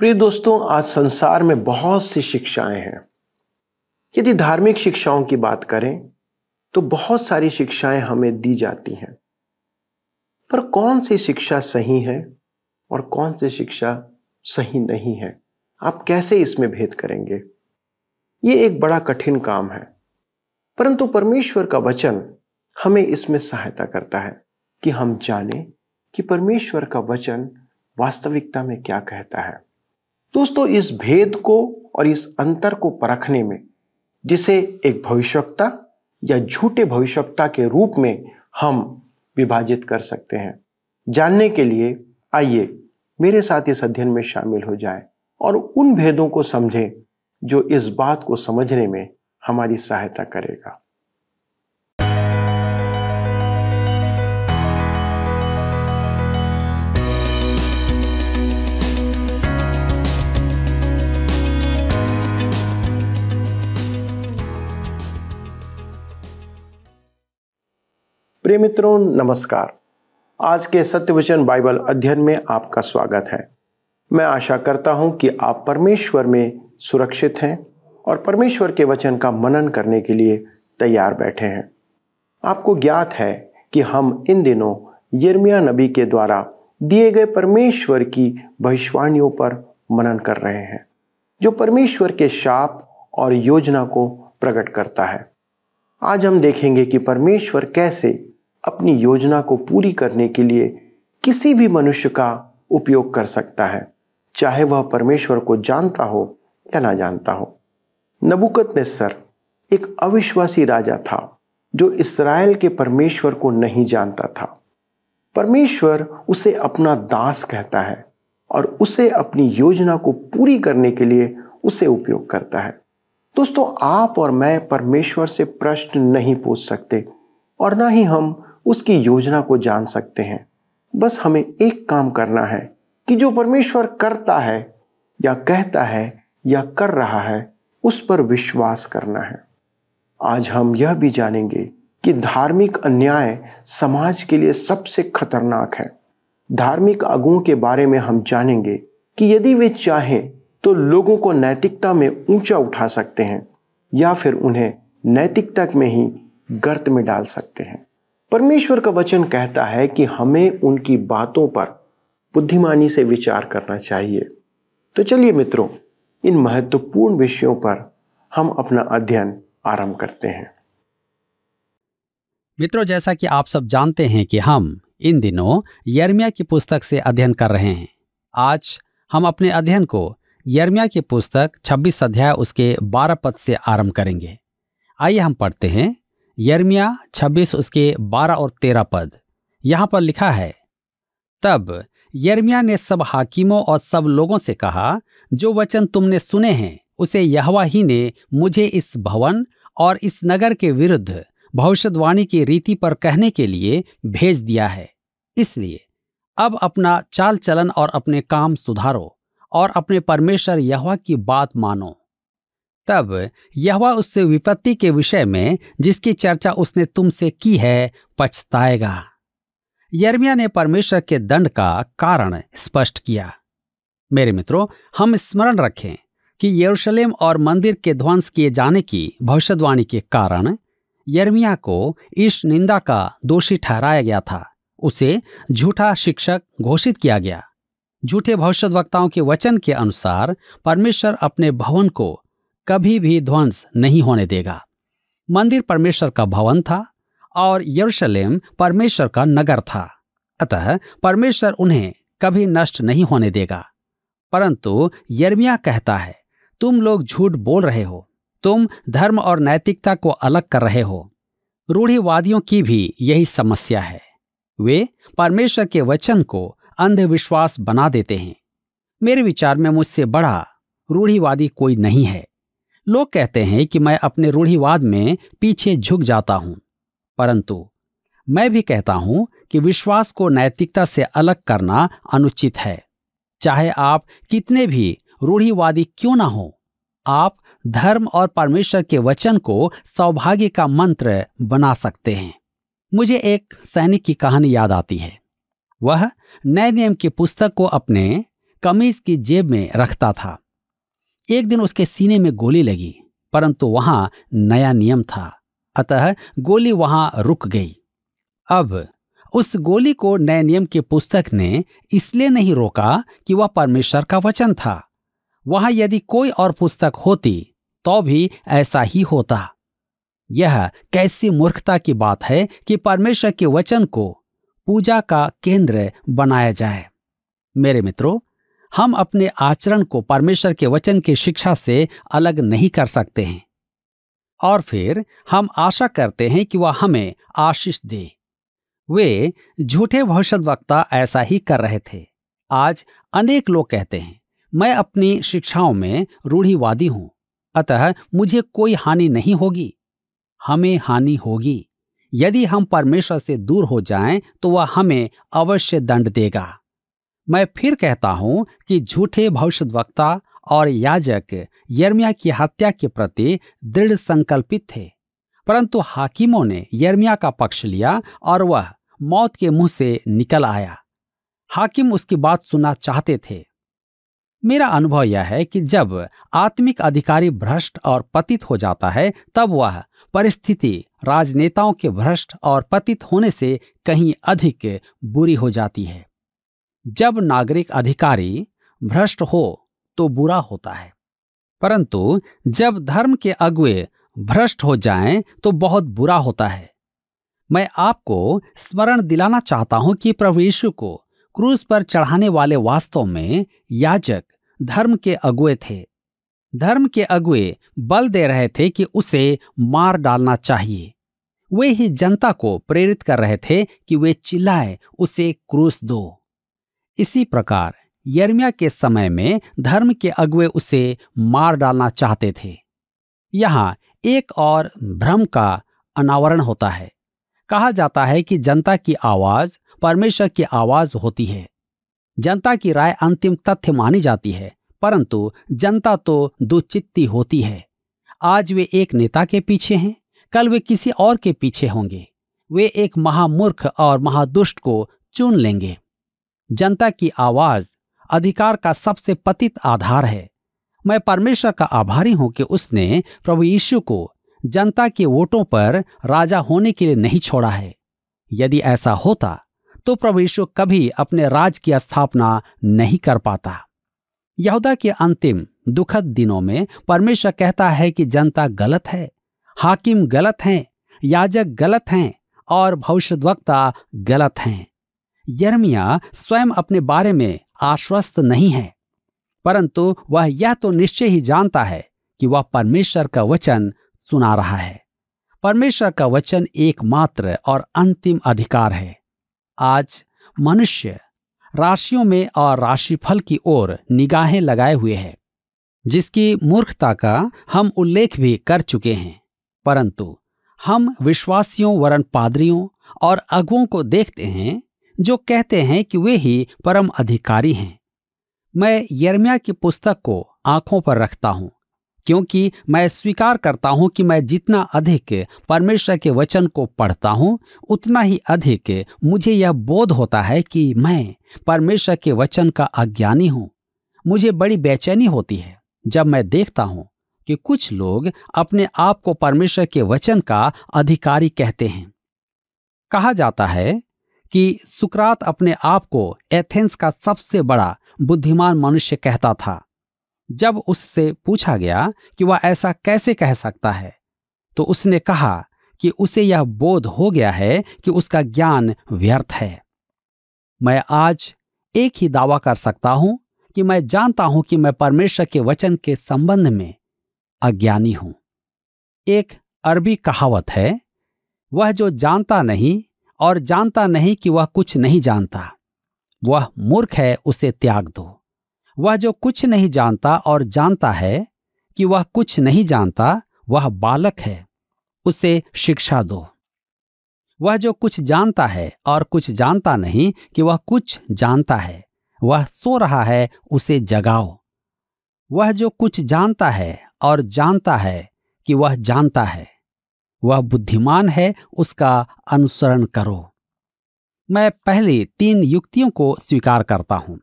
प्रिय दोस्तों आज संसार में बहुत सी शिक्षाएं हैं यदि धार्मिक शिक्षाओं की बात करें तो बहुत सारी शिक्षाएं हमें दी जाती हैं पर कौन सी शिक्षा सही है और कौन सी शिक्षा सही नहीं है आप कैसे इसमें भेद करेंगे ये एक बड़ा कठिन काम है परंतु परमेश्वर का वचन हमें इसमें सहायता करता है कि हम जाने कि परमेश्वर का वचन वास्तविकता में क्या कहता है दोस्तों इस भेद को और इस अंतर को परखने में जिसे एक भविष्यता या झूठे भविष्यता के रूप में हम विभाजित कर सकते हैं जानने के लिए आइए मेरे साथ इस अध्ययन में शामिल हो जाएं और उन भेदों को समझें जो इस बात को समझने में हमारी सहायता करेगा प्रिय मित्रों नमस्कार आज के सत्यवचन बाइबल अध्ययन में आपका स्वागत है मैं आशा करता हूं कि आप परमेश्वर में सुरक्षित हैं और परमेश्वर के वचन का मनन करने के लिए तैयार बैठे हैं आपको ज्ञात है कि हम इन दिनों यर्मिया नबी के द्वारा दिए गए परमेश्वर की भविष्यवाणियों पर मनन कर रहे हैं जो परमेश्वर के शाप और योजना को प्रकट करता है आज हम देखेंगे कि परमेश्वर कैसे अपनी योजना को पूरी करने के लिए किसी भी मनुष्य का उपयोग कर सकता है चाहे वह परमेश्वर को जानता हो या ना जानता हो नबुकत एक अविश्वासी राजा था जो इसराइल के परमेश्वर को नहीं जानता था परमेश्वर उसे अपना दास कहता है और उसे अपनी योजना को पूरी करने के लिए उसे उपयोग करता है दोस्तों आप और मैं परमेश्वर से प्रश्न नहीं पूछ सकते और ना ही हम उसकी योजना को जान सकते हैं बस हमें एक काम करना है कि जो परमेश्वर करता है या कहता है या कर रहा है उस पर विश्वास करना है आज हम यह भी जानेंगे कि धार्मिक अन्याय समाज के लिए सबसे खतरनाक है धार्मिक अगुओं के बारे में हम जानेंगे कि यदि वे चाहें तो लोगों को नैतिकता में ऊंचा उठा सकते हैं या फिर उन्हें नैतिकता में ही गर्त में डाल सकते हैं परमेश्वर का वचन कहता है कि हमें उनकी बातों पर बुद्धिमानी से विचार करना चाहिए तो चलिए मित्रों इन महत्वपूर्ण विषयों पर हम अपना अध्ययन आरंभ करते हैं मित्रों जैसा कि आप सब जानते हैं कि हम इन दिनों यर्मिया की पुस्तक से अध्ययन कर रहे हैं आज हम अपने अध्ययन को यर्मिया की पुस्तक 26 अध्याय उसके 12 पद से आरंभ करेंगे आइए हम पढ़ते हैं यर्मिया 26 उसके 12 और 13 पद यहाँ पर लिखा है तब यर्मिया ने सब हाकिमों और सब लोगों से कहा जो वचन तुमने सुने हैं उसे यहवा ही ने मुझे इस भवन और इस नगर के विरुद्ध भविष्यवाणी की रीति पर कहने के लिए भेज दिया है इसलिए अब अपना चाल चलन और अपने काम सुधारो और अपने परमेश्वर यहवा की बात मानो तब यहवा उससे विपत्ति के विषय में जिसकी चर्चा उसने तुमसे की है पछताएगा यर्मिया ने परमेश्वर के दंड का कारण स्पष्ट किया मेरे मित्रों हम स्मरण रखें कि यरूशलेम और मंदिर के ध्वंस किए जाने की भविष्यवाणी के कारण यर्मिया को इस निंदा का दोषी ठहराया गया था उसे झूठा शिक्षक घोषित किया गया झूठे भविष्य वक्ताओं के वचन के अनुसार परमेश्वर अपने भवन को कभी भी ध्वंस नहीं होने देगा मंदिर परमेश्वर का भवन था और यरूशलेम परमेश्वर का नगर था अतः परमेश्वर उन्हें कभी नष्ट नहीं होने देगा परंतु यर्मिया कहता है तुम लोग झूठ बोल रहे हो तुम धर्म और नैतिकता को अलग कर रहे हो रूढ़िवादियों की भी यही समस्या है वे परमेश्वर के वचन को अंधविश्वास बना देते हैं मेरे विचार में मुझसे बड़ा रूढ़िवादी कोई नहीं है लोग कहते हैं कि मैं अपने रूढ़िवाद में पीछे झुक जाता हूं परंतु मैं भी कहता हूं कि विश्वास को नैतिकता से अलग करना अनुचित है चाहे आप कितने भी रूढ़िवादी क्यों ना हो आप धर्म और परमेश्वर के वचन को सौभाग्य का मंत्र बना सकते हैं मुझे एक सैनिक की कहानी याद आती है वह नए नियम की पुस्तक को अपने कमीज की जेब में रखता था एक दिन उसके सीने में गोली लगी परंतु वहां नया नियम था अतः गोली वहां रुक गई अब उस गोली को नए नियम की पुस्तक ने इसलिए नहीं रोका कि वह परमेश्वर का वचन था वहां यदि कोई और पुस्तक होती तो भी ऐसा ही होता यह कैसी मूर्खता की बात है कि परमेश्वर के वचन को पूजा का केंद्र बनाया जाए मेरे मित्रों हम अपने आचरण को परमेश्वर के वचन की शिक्षा से अलग नहीं कर सकते हैं और फिर हम आशा करते हैं कि वह हमें आशीष दे वे झूठे भविष्यवक्ता ऐसा ही कर रहे थे आज अनेक लोग कहते हैं मैं अपनी शिक्षाओं में रूढ़िवादी हूं अतः मुझे कोई हानि नहीं होगी हमें हानि होगी यदि हम परमेश्वर से दूर हो जाएं तो वह हमें अवश्य दंड देगा मैं फिर कहता हूं कि झूठे भविष्यवक्ता और याजक यर्मिया की हत्या के प्रति दृढ़ संकल्पित थे परंतु हाकिमों ने यर्मिया का पक्ष लिया और वह मौत के मुंह से निकल आया हाकिम उसकी बात सुनना चाहते थे मेरा अनुभव यह है कि जब आत्मिक अधिकारी भ्रष्ट और पतित हो जाता है तब वह परिस्थिति राजनेताओं के भ्रष्ट और पतित होने से कहीं अधिक बुरी हो जाती है जब नागरिक अधिकारी भ्रष्ट हो तो बुरा होता है परंतु जब धर्म के अगुए भ्रष्ट हो जाएं तो बहुत बुरा होता है मैं आपको स्मरण दिलाना चाहता हूं कि प्रभु यीशु को क्रूस पर चढ़ाने वाले वास्तव में याजक धर्म के अगुए थे धर्म के अगुए बल दे रहे थे कि उसे मार डालना चाहिए वे ही जनता को प्रेरित कर रहे थे कि वे चिल्लाए उसे क्रूस दो इसी प्रकार यर्मिया के समय में धर्म के अगुए उसे मार डालना चाहते थे यहां एक और भ्रम का अनावरण होता है कहा जाता है कि जनता की आवाज परमेश्वर की आवाज होती है जनता की राय अंतिम तथ्य मानी जाती है परंतु जनता तो दुचित्ती होती है आज वे एक नेता के पीछे हैं कल वे किसी और के पीछे होंगे वे एक महामूर्ख और महादुष्ट को चुन लेंगे जनता की आवाज अधिकार का सबसे पतित आधार है मैं परमेश्वर का आभारी हूं कि उसने प्रभु यीशु को जनता के वोटों पर राजा होने के लिए नहीं छोड़ा है यदि ऐसा होता तो प्रभु यीशु कभी अपने राज की स्थापना नहीं कर पाता यहूदा के अंतिम दुखद दिनों में परमेश्वर कहता है कि जनता गलत है हाकिम गलत हैं याजक गलत हैं और भविष्यद्वक्ता गलत हैं यर्मिया स्वयं अपने बारे में आश्वस्त नहीं है परंतु वह यह तो निश्चय ही जानता है कि वह परमेश्वर का वचन सुना रहा है परमेश्वर का वचन एकमात्र और अंतिम अधिकार है आज मनुष्य राशियों में और राशिफल की ओर निगाहें लगाए हुए है जिसकी मूर्खता का हम उल्लेख भी कर चुके हैं परंतु हम विश्वासियों वरण पादरियों और अगुओं को देखते हैं जो कहते हैं कि वे ही परम अधिकारी हैं मैं यर्मिया की पुस्तक को आंखों पर रखता हूं क्योंकि मैं स्वीकार करता हूं कि मैं जितना अधिक परमेश्वर के वचन को पढ़ता हूं उतना ही अधिक मुझे यह बोध होता है कि मैं परमेश्वर के वचन का अज्ञानी हूं मुझे बड़ी बेचैनी होती है जब मैं देखता हूं कि कुछ लोग अपने आप को परमेश्वर के वचन का अधिकारी कहते हैं कहा जाता है कि सुकरात अपने आप को एथेंस का सबसे बड़ा बुद्धिमान मनुष्य कहता था जब उससे पूछा गया कि वह ऐसा कैसे कह सकता है तो उसने कहा कि उसे यह बोध हो गया है कि उसका ज्ञान व्यर्थ है मैं आज एक ही दावा कर सकता हूं कि मैं जानता हूं कि मैं परमेश्वर के वचन के संबंध में अज्ञानी हूं एक अरबी कहावत है वह जो जानता नहीं और जानता नहीं कि वह कुछ नहीं जानता वह मूर्ख है उसे त्याग दो वह जो कुछ नहीं जानता और जानता है कि वह कुछ नहीं जानता वह बालक है उसे शिक्षा दो वह जो कुछ जानता है और कुछ जानता नहीं कि वह कुछ जानता है वह सो रहा है उसे जगाओ वह जो कुछ जानता है और जानता है कि वह जानता है वह बुद्धिमान है उसका अनुसरण करो मैं पहले तीन युक्तियों को स्वीकार करता हूं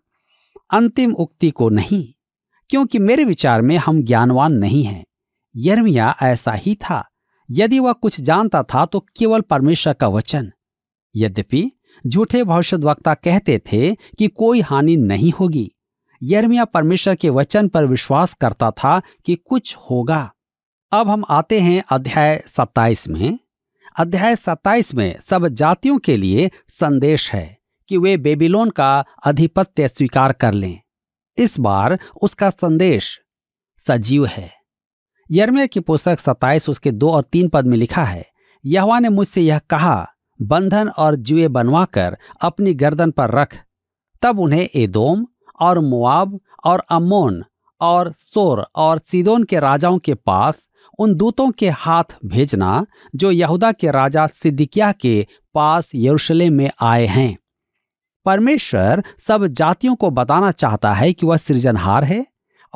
अंतिम उक्ति को नहीं क्योंकि मेरे विचार में हम ज्ञानवान नहीं हैं यर्मिया ऐसा ही था यदि वह कुछ जानता था तो केवल परमेश्वर का वचन यद्यपि झूठे वक्ता कहते थे कि कोई हानि नहीं होगी यर्मिया परमेश्वर के वचन पर विश्वास करता था कि कुछ होगा अब हम आते हैं अध्याय 27 में अध्याय 27 में सब जातियों के लिए संदेश है कि वे बेबीलोन का आधिपत्य स्वीकार कर लें इस बार उसका संदेश सजीव है यरमे की पुस्तक 27 उसके दो और तीन पद में लिखा है यहवा ने मुझसे यह कहा बंधन और जुए बनवाकर अपनी गर्दन पर रख तब उन्हें एदोम और मुआब और अमोन और सोर और सीदोन के राजाओं के पास उन दूतों के हाथ भेजना जो यहूदा के राजा सिद्दिकिया के पास यरूशलेम में आए हैं परमेश्वर सब जातियों को बताना चाहता है कि वह सृजनहार है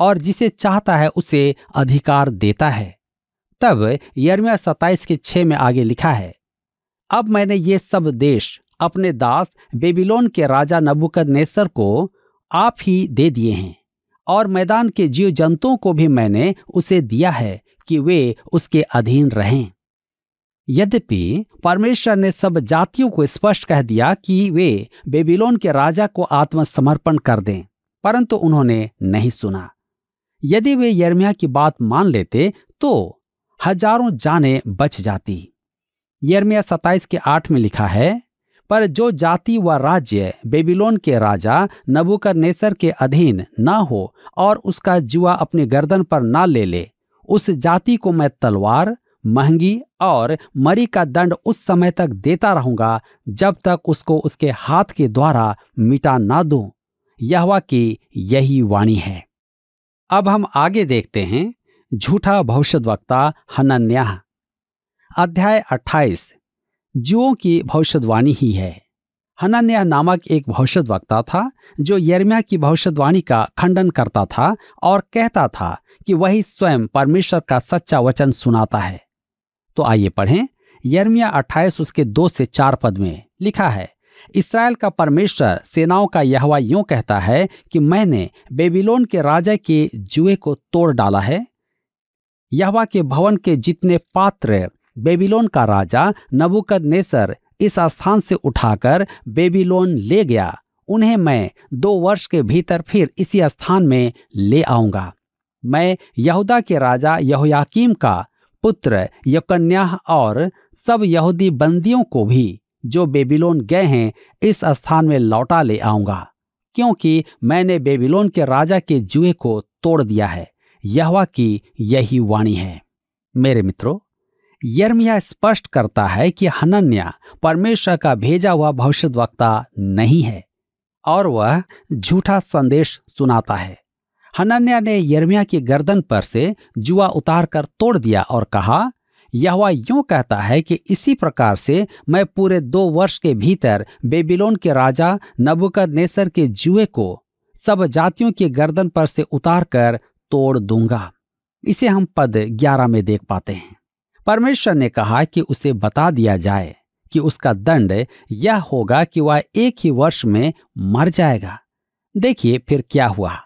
और जिसे चाहता है उसे अधिकार देता है तब यरमिया सत्ताईस के छह में आगे लिखा है अब मैंने ये सब देश अपने दास बेबीलोन के राजा नबुकद नेसर को आप ही दे दिए हैं और मैदान के जीव जंतुओं को भी मैंने उसे दिया है कि वे उसके अधीन रहें यद्यपि परमेश्वर ने सब जातियों को स्पष्ट कह दिया कि वे बेबीलोन के राजा को आत्मसमर्पण कर दें परंतु उन्होंने नहीं सुना यदि वे यर्मिया की बात मान लेते तो हजारों जाने बच जाती यर्मिया सत्ताईस के आठ में लिखा है पर जो जाति व राज्य बेबीलोन के राजा नबूकर नेसर के अधीन न हो और उसका जुआ अपने गर्दन पर ना ले ले उस जाति को मैं तलवार महंगी और मरी का दंड उस समय तक देता रहूंगा जब तक उसको उसके हाथ के द्वारा मिटा ना दूं यहवा की यही वाणी है अब हम आगे देखते हैं झूठा भविष्य वक्ता हनन्या अध्याय 28 जुओं की भविष्यवाणी ही है हनन्या नामक एक भविष्य वक्ता था जो यरम्या की भविष्यवाणी का खंडन करता था और कहता था कि वही स्वयं परमेश्वर का सच्चा वचन सुनाता है तो आइए पढ़ें यर्मिया अट्ठाईस उसके दो से चार पद में लिखा है इसराइल का परमेश्वर सेनाओं का यहवा यूं कहता है कि मैंने बेबीलोन के राजा के जुए को तोड़ डाला है यहवा के भवन के जितने पात्र बेबीलोन का राजा नबुकद नेसर इस स्थान से उठाकर बेबीलोन ले गया उन्हें मैं दो वर्ष के भीतर फिर इसी स्थान में ले आऊंगा मैं यहूदा के राजा यहोयाकीम का पुत्र यकन्याह और सब यहूदी बंदियों को भी जो बेबीलोन गए हैं इस स्थान में लौटा ले आऊंगा क्योंकि मैंने बेबीलोन के राजा के जुए को तोड़ दिया है यहवा की यही वाणी है मेरे मित्रों यर्मिया स्पष्ट करता है कि हनन्या परमेश्वर का भेजा हुआ भविष्य वक्ता नहीं है और वह झूठा संदेश सुनाता है हनन्या ने यर्मिया की गर्दन पर से जुआ उतार कर तोड़ दिया और कहा यह यूं कहता है कि इसी प्रकार से मैं पूरे दो वर्ष के भीतर बेबीलोन के राजा नबुकद नेसर के जुए को सब जातियों के गर्दन पर से उतार कर तोड़ दूंगा इसे हम पद ग्यारह में देख पाते हैं परमेश्वर ने कहा कि उसे बता दिया जाए कि उसका दंड यह होगा कि वह एक ही वर्ष में मर जाएगा देखिए फिर क्या हुआ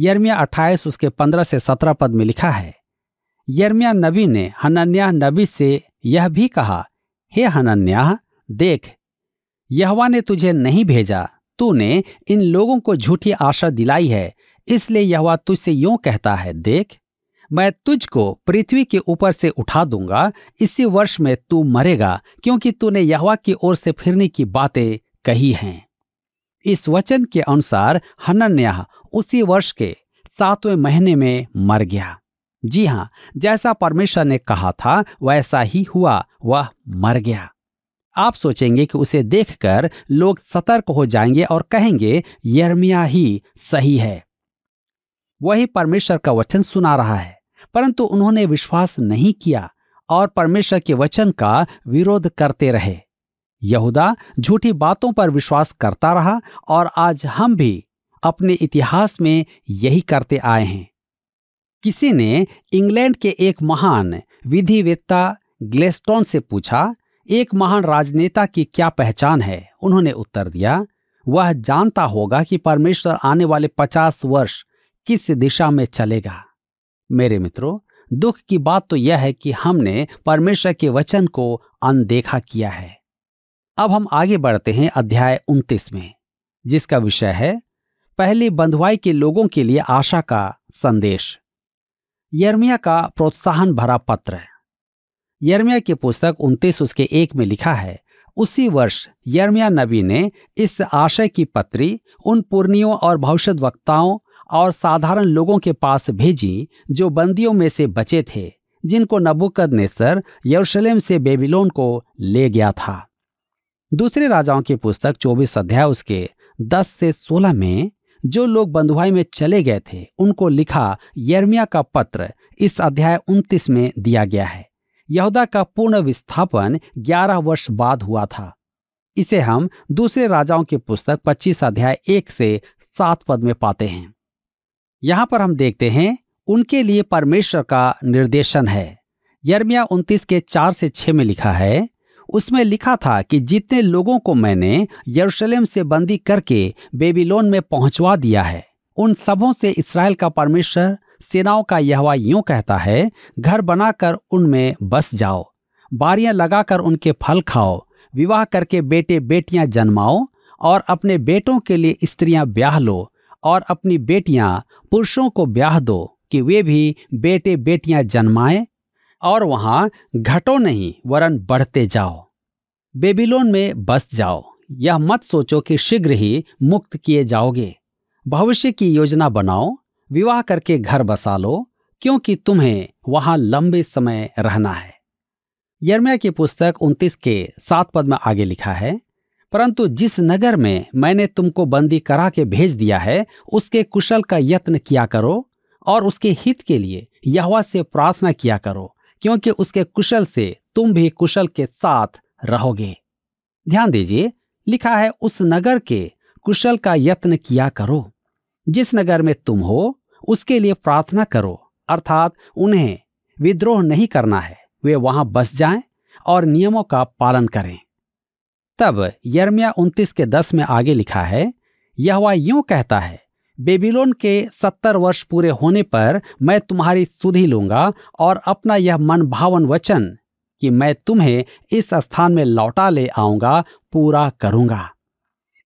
यर्मिया अट्ठाईस उसके पंद्रह से सत्रह पद में लिखा है यर्मिया नबी ने हनन्याह नबी से यह भी कहा हे हनन्याह देख यहवा ने तुझे नहीं भेजा तूने इन लोगों को झूठी आशा दिलाई है इसलिए यहवा तुझसे यूं कहता है देख मैं तुझको पृथ्वी के ऊपर से उठा दूंगा इसी वर्ष में तू मरेगा क्योंकि तूने यहवा की ओर से फिरने की बातें कही हैं इस वचन के अनुसार हनन्याह उसी वर्ष के सातवें महीने में मर गया जी हाँ जैसा परमेश्वर ने कहा था वैसा ही हुआ वह मर गया आप सोचेंगे कि उसे देखकर लोग सतर्क हो जाएंगे और कहेंगे यर्मिया ही सही है वही परमेश्वर का वचन सुना रहा है परंतु उन्होंने विश्वास नहीं किया और परमेश्वर के वचन का विरोध करते रहे यहूदा झूठी बातों पर विश्वास करता रहा और आज हम भी अपने इतिहास में यही करते आए हैं किसी ने इंग्लैंड के एक महान विधिवेत्ता ग्लेस्टोन से पूछा एक महान राजनेता की क्या पहचान है उन्होंने उत्तर दिया वह जानता होगा कि परमेश्वर आने वाले पचास वर्ष किस दिशा में चलेगा मेरे मित्रों दुख की बात तो यह है कि हमने परमेश्वर के वचन को अनदेखा किया है अब हम आगे बढ़ते हैं अध्याय 29 में जिसका विषय है पहली बंधुआई के लोगों के लिए आशा का संदेश यर्मिया का प्रोत्साहन भरा पत्र यर्मिया की पुस्तक उन्तीस उसके एक में लिखा है उसी वर्ष यर्मिया नबी ने इस आशय की पत्री उन पुर्णियों और भविष्य वक्ताओं और साधारण लोगों के पास भेजी जो बंदियों में से बचे थे जिनको नबुकद ने सर यरूशलेम से बेबीलोन को ले गया था दूसरे राजाओं की पुस्तक चौबीस अध्याय उसके 10 से 16 में जो लोग बंधुआई में चले गए थे उनको लिखा यर्मिया का पत्र इस अध्याय उनतीस में दिया गया है यहूदा का पूर्ण विस्थापन 11 वर्ष बाद हुआ था इसे हम दूसरे राजाओं की पुस्तक 25 अध्याय एक से सात पद में पाते हैं यहां पर हम देखते हैं उनके लिए परमेश्वर का निर्देशन है यर्मिया उन्तीस के चार से छह में लिखा है उसमें लिखा था कि जितने लोगों को मैंने यरूशलेम से बंदी करके बेबीलोन में पहुंचवा दिया है उन सबों से इसराइल का परमेश्वर सेनाओं का यहवा यूं कहता है घर बनाकर उनमें बस जाओ बारियां लगाकर उनके फल खाओ विवाह करके बेटे बेटियां जन्माओ और अपने बेटों के लिए स्त्रियां ब्याह लो और अपनी बेटियां पुरुषों को ब्याह दो कि वे भी बेटे बेटियां जन्माएं और वहां घटो नहीं वरन बढ़ते जाओ बेबीलोन में बस जाओ यह मत सोचो कि शीघ्र ही मुक्त किए जाओगे भविष्य की योजना बनाओ विवाह करके घर बसा लो क्योंकि तुम्हें वहां लंबे समय रहना है यर्म्या की पुस्तक 29 के सात पद में आगे लिखा है परंतु जिस नगर में मैंने तुमको बंदी करा के भेज दिया है उसके कुशल का यत्न किया करो और उसके हित के लिए यहवा से प्रार्थना किया करो क्योंकि उसके कुशल से तुम भी कुशल के साथ रहोगे ध्यान दीजिए लिखा है उस नगर के कुशल का यत्न किया करो जिस नगर में तुम हो उसके लिए प्रार्थना करो अर्थात उन्हें विद्रोह नहीं करना है वे वहां बस जाएं और नियमों का पालन करें तब यर्मिया उन्तीस के दस में आगे लिखा है यह यूं कहता है बेबीलोन के सत्तर वर्ष पूरे होने पर मैं तुम्हारी सुधी लूंगा और अपना यह मन भावन वचन कि मैं तुम्हें इस स्थान में लौटा ले आऊंगा पूरा करूंगा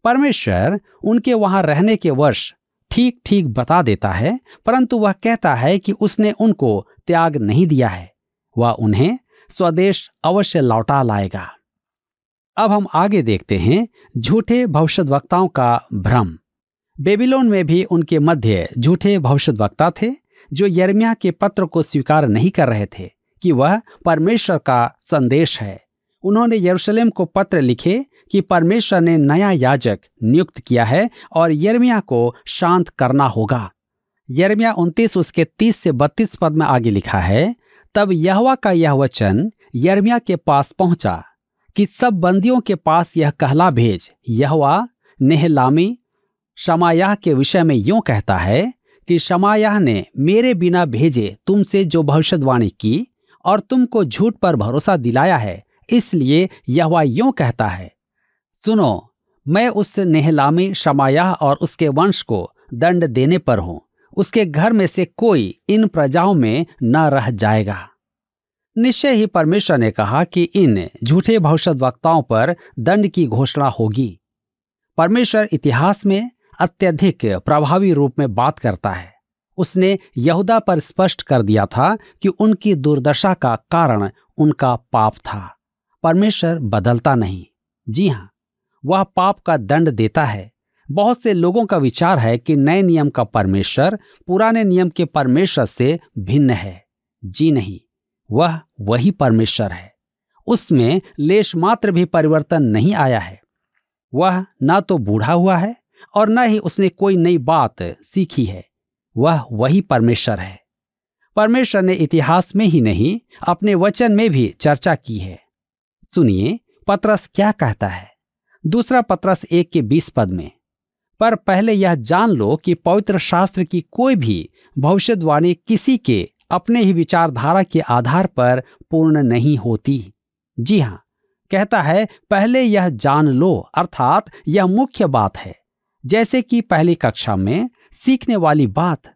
परमेश्वर उनके वहां रहने के वर्ष ठीक ठीक बता देता है परंतु वह कहता है कि उसने उनको त्याग नहीं दिया है वह उन्हें स्वदेश अवश्य लौटा लाएगा अब हम आगे देखते हैं झूठे वक्ताओं का भ्रम बेबीलोन में भी उनके मध्य झूठे भविष्यवक्ता थे जो यरमिया के पत्र को स्वीकार नहीं कर रहे थे कि वह परमेश्वर का संदेश है उन्होंने यरूशलेम को पत्र लिखे कि परमेश्वर ने नया याजक नियुक्त किया है और यरमिया को शांत करना होगा यरमिया उनतीस उसके तीस से बत्तीस पद में आगे लिखा है तब यहवा का यह वचन यरमिया के पास पहुंचा कि सब बंदियों के पास यह कहला भेज यहवा नेहलामी शमायाह के विषय में यूं कहता है कि शमायाह ने मेरे बिना भेजे तुमसे जो भविष्यवाणी की और तुमको झूठ पर भरोसा दिलाया है इसलिए यह यूं कहता है सुनो मैं उस नेहलामी शमायाह और उसके वंश को दंड देने पर हूं उसके घर में से कोई इन प्रजाओं में न रह जाएगा निश्चय ही परमेश्वर ने कहा कि इन झूठे भविष्य वक्ताओं पर दंड की घोषणा होगी परमेश्वर इतिहास में अत्यधिक प्रभावी रूप में बात करता है उसने यहूदा पर स्पष्ट कर दिया था कि उनकी दुर्दशा का कारण उनका पाप था परमेश्वर बदलता नहीं जी हां वह पाप का दंड देता है बहुत से लोगों का विचार है कि नए नियम का परमेश्वर पुराने नियम के परमेश्वर से भिन्न है जी नहीं वह वही परमेश्वर है उसमें लेश मात्र भी परिवर्तन नहीं आया है वह ना तो बूढ़ा हुआ है और न ही उसने कोई नई बात सीखी है वह वही परमेश्वर है परमेश्वर ने इतिहास में ही नहीं अपने वचन में भी चर्चा की है सुनिए पत्रस क्या कहता है दूसरा पत्रस एक के बीस पद में पर पहले यह जान लो कि पवित्र शास्त्र की कोई भी भविष्यवाणी किसी के अपने ही विचारधारा के आधार पर पूर्ण नहीं होती जी हाँ कहता है पहले यह जान लो अर्थात यह मुख्य बात है जैसे कि पहली कक्षा में सीखने वाली बात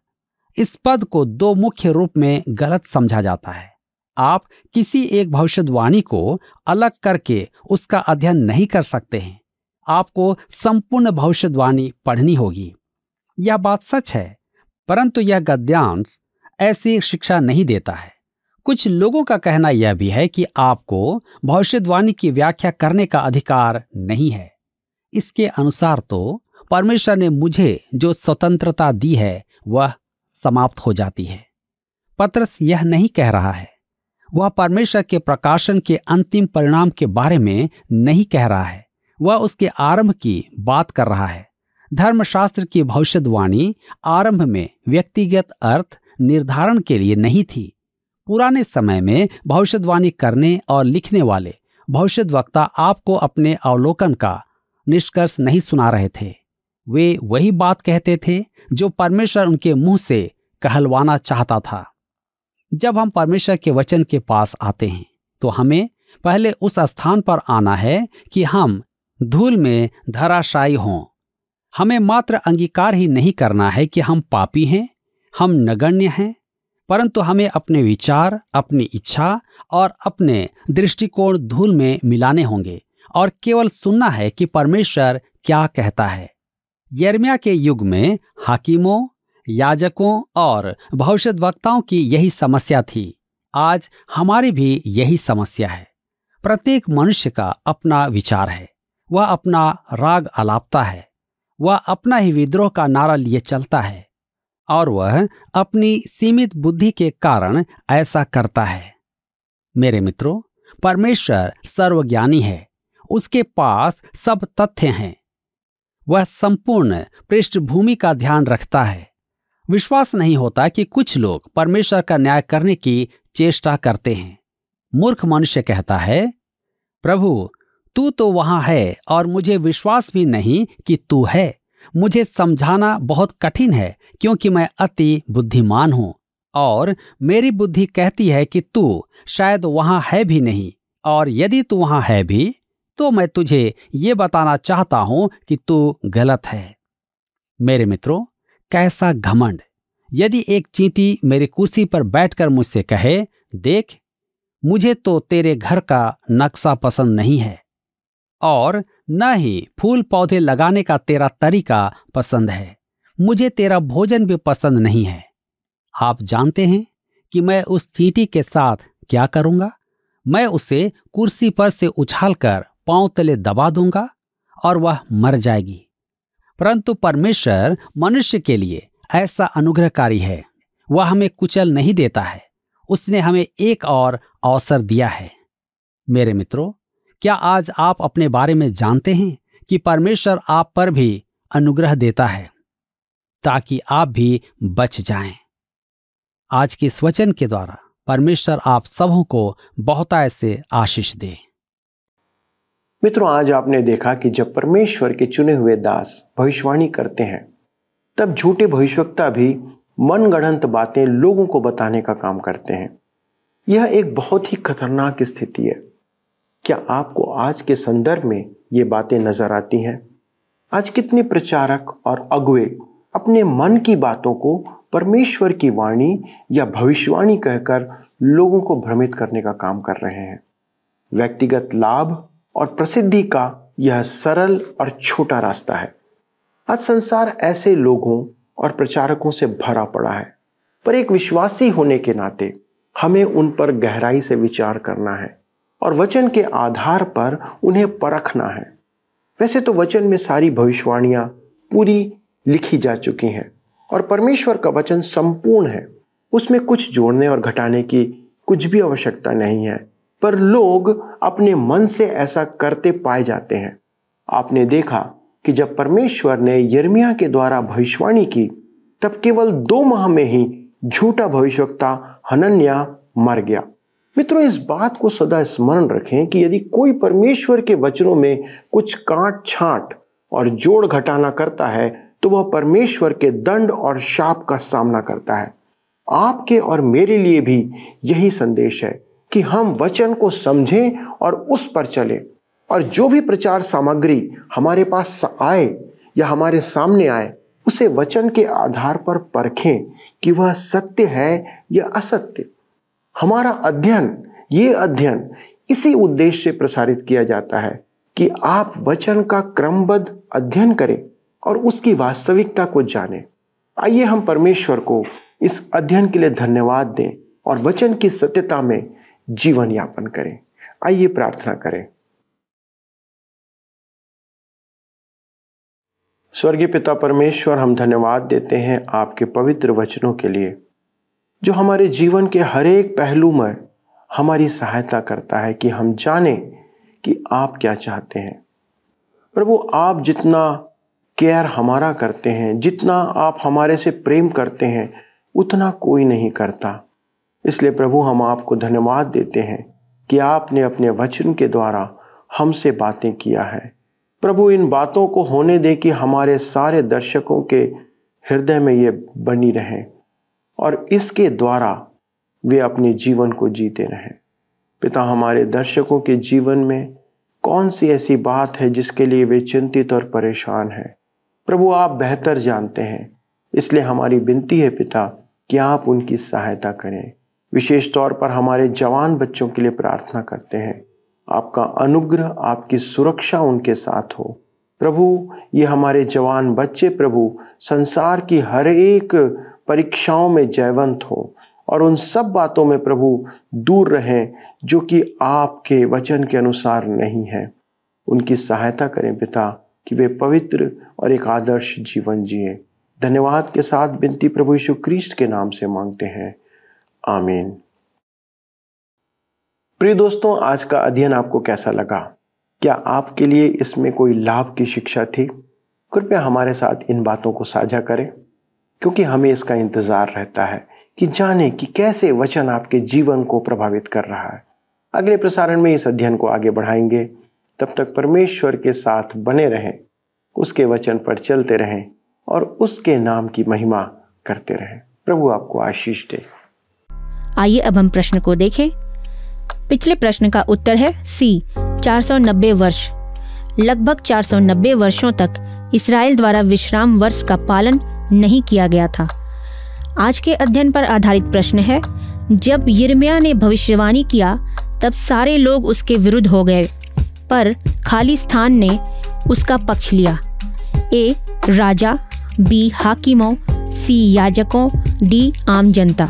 इस पद को दो मुख्य रूप में गलत समझा जाता है आप किसी एक भविष्यवाणी को अलग करके उसका अध्ययन नहीं कर सकते हैं आपको संपूर्ण भविष्यवाणी पढ़नी होगी यह बात सच है परंतु यह गद्यांश ऐसी शिक्षा नहीं देता है कुछ लोगों का कहना यह भी है कि आपको भविष्यवाणी की व्याख्या करने का अधिकार नहीं है इसके अनुसार तो परमेश्वर ने मुझे जो स्वतंत्रता दी है वह समाप्त हो जाती है पत्रस यह नहीं कह रहा है वह परमेश्वर के प्रकाशन के अंतिम परिणाम के बारे में नहीं कह रहा है वह उसके आरंभ की बात कर रहा है धर्मशास्त्र की भविष्यवाणी आरंभ में व्यक्तिगत अर्थ निर्धारण के लिए नहीं थी पुराने समय में भविष्यवाणी करने और लिखने वाले भविष्य वक्ता आपको अपने अवलोकन का निष्कर्ष नहीं सुना रहे थे वे वही बात कहते थे जो परमेश्वर उनके मुंह से कहलवाना चाहता था जब हम परमेश्वर के वचन के पास आते हैं तो हमें पहले उस स्थान पर आना है कि हम धूल में धराशायी हों हमें मात्र अंगीकार ही नहीं करना है कि हम पापी हैं हम नगण्य हैं परंतु हमें अपने विचार अपनी इच्छा और अपने दृष्टिकोण धूल में मिलाने होंगे और केवल सुनना है कि परमेश्वर क्या कहता है यर्मिया के युग में हाकिमों याजकों और भविष्य वक्ताओं की यही समस्या थी आज हमारी भी यही समस्या है प्रत्येक मनुष्य का अपना विचार है वह अपना राग अलापता है वह अपना ही विद्रोह का नारा लिए चलता है और वह अपनी सीमित बुद्धि के कारण ऐसा करता है मेरे मित्रों परमेश्वर सर्वज्ञानी है उसके पास सब तथ्य हैं वह संपूर्ण पृष्ठभूमि का ध्यान रखता है विश्वास नहीं होता कि कुछ लोग परमेश्वर का न्याय करने की चेष्टा करते हैं मूर्ख मनुष्य कहता है प्रभु तू तो वहां है और मुझे विश्वास भी नहीं कि तू है मुझे समझाना बहुत कठिन है क्योंकि मैं अति बुद्धिमान हूं और मेरी बुद्धि कहती है कि तू शायद वहां है भी नहीं और यदि तू वहां है भी तो मैं तुझे ये बताना चाहता हूं कि तू गलत है मेरे मित्रों कैसा घमंड यदि एक चींटी मेरी कुर्सी पर बैठकर मुझसे कहे देख मुझे तो तेरे घर का नक्शा पसंद नहीं है और न ही फूल पौधे लगाने का तेरा तरीका पसंद है मुझे तेरा भोजन भी पसंद नहीं है आप जानते हैं कि मैं उस चींटी के साथ क्या करूंगा मैं उसे कुर्सी पर से उछालकर पांव तले दबा दूंगा और वह मर जाएगी परंतु परमेश्वर मनुष्य के लिए ऐसा अनुग्रहकारी है वह हमें कुचल नहीं देता है उसने हमें एक और अवसर दिया है मेरे मित्रों क्या आज आप अपने बारे में जानते हैं कि परमेश्वर आप पर भी अनुग्रह देता है ताकि आप भी बच जाएं। आज के इस वचन के द्वारा परमेश्वर आप सबों को बहुत से आशीष दें मित्रों आज आपने देखा कि जब परमेश्वर के चुने हुए दास भविष्यवाणी करते हैं तब झूठे भविष्यवक्ता भी मनगढ़ंत बातें लोगों को बताने का काम करते हैं यह एक बहुत ही खतरनाक स्थिति है क्या आपको आज के संदर्भ में ये बातें नजर आती हैं आज कितने प्रचारक और अगुए अपने मन की बातों को परमेश्वर की वाणी या भविष्यवाणी कहकर लोगों को भ्रमित करने का काम कर रहे हैं व्यक्तिगत लाभ और प्रसिद्धि का यह सरल और छोटा रास्ता है आज संसार ऐसे लोगों और प्रचारकों से भरा पड़ा है पर एक विश्वासी होने के नाते हमें उन पर गहराई से विचार करना है और वचन के आधार पर उन्हें परखना है वैसे तो वचन में सारी भविष्यवाणियां पूरी लिखी जा चुकी हैं और परमेश्वर का वचन संपूर्ण है उसमें कुछ जोड़ने और घटाने की कुछ भी आवश्यकता नहीं है पर लोग अपने मन से ऐसा करते पाए जाते हैं आपने देखा कि जब परमेश्वर ने यर्मिया के द्वारा भविष्यवाणी की तब केवल दो माह में ही झूठा भविष्यवक्ता हनन्या मर गया मित्रों इस बात को सदा स्मरण रखें कि यदि कोई परमेश्वर के वचनों में कुछ काट छांट और जोड़ घटाना करता है तो वह परमेश्वर के दंड और शाप का सामना करता है आपके और मेरे लिए भी यही संदेश है कि हम वचन को समझें और उस पर चलें और जो भी प्रचार सामग्री हमारे पास आए या हमारे सामने आए उसे वचन के आधार पर परखें कि वह सत्य है या असत्य हमारा अध्ययन ये अध्ययन इसी उद्देश्य से प्रसारित किया जाता है कि आप वचन का क्रमबद्ध अध्ययन करें और उसकी वास्तविकता को जानें आइए हम परमेश्वर को इस अध्ययन के लिए धन्यवाद दें और वचन की सत्यता में जीवन यापन करें आइए प्रार्थना करें स्वर्गीय पिता परमेश्वर हम धन्यवाद देते हैं आपके पवित्र वचनों के लिए जो हमारे जीवन के हर एक पहलू में हमारी सहायता करता है कि हम जाने कि आप क्या चाहते हैं प्रभु आप जितना केयर हमारा करते हैं जितना आप हमारे से प्रेम करते हैं उतना कोई नहीं करता इसलिए प्रभु हम आपको धन्यवाद देते हैं कि आपने अपने वचन के द्वारा हमसे बातें किया है प्रभु इन बातों को होने दे कि हमारे सारे दर्शकों के हृदय में ये बनी रहें और इसके द्वारा वे अपने जीवन को जीते रहें पिता हमारे दर्शकों के जीवन में कौन सी ऐसी बात है जिसके लिए वे चिंतित और परेशान हैं प्रभु आप बेहतर जानते हैं इसलिए हमारी विनती है पिता कि आप उनकी सहायता करें विशेष तौर पर हमारे जवान बच्चों के लिए प्रार्थना करते हैं आपका अनुग्रह आपकी सुरक्षा उनके साथ हो प्रभु ये हमारे जवान बच्चे प्रभु संसार की हर एक परीक्षाओं में जयवंत हो और उन सब बातों में प्रभु दूर रहें जो कि आपके वचन के अनुसार नहीं है उनकी सहायता करें पिता कि वे पवित्र और एक आदर्श जीवन जिए धन्यवाद के साथ विनती प्रभु यीशु क्रिस्ट के नाम से मांगते हैं आमीन प्रिय दोस्तों आज का अध्ययन आपको कैसा लगा क्या आपके लिए इसमें कोई लाभ की शिक्षा थी कृपया हमारे साथ इन बातों को साझा करें क्योंकि हमें इसका इंतज़ार रहता है कि जाने कि कैसे वचन आपके जीवन को प्रभावित कर रहा है अगले प्रसारण में इस अध्ययन को आगे बढ़ाएंगे तब तक परमेश्वर के साथ बने रहें उसके वचन पर चलते रहें और उसके नाम की महिमा करते रहें प्रभु आपको आशीष दे आइए अब हम प्रश्न को देखें पिछले प्रश्न का उत्तर है सी 490 वर्ष लगभग 490 वर्षों तक इसराइल द्वारा विश्राम वर्ष का पालन नहीं किया गया था आज के अध्ययन पर आधारित प्रश्न है जब यमिया ने भविष्यवाणी किया तब सारे लोग उसके विरुद्ध हो गए पर खाली स्थान ने उसका पक्ष लिया ए राजा बी हाकिमों सी याजकों डी आम जनता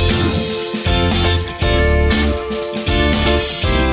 Thank you.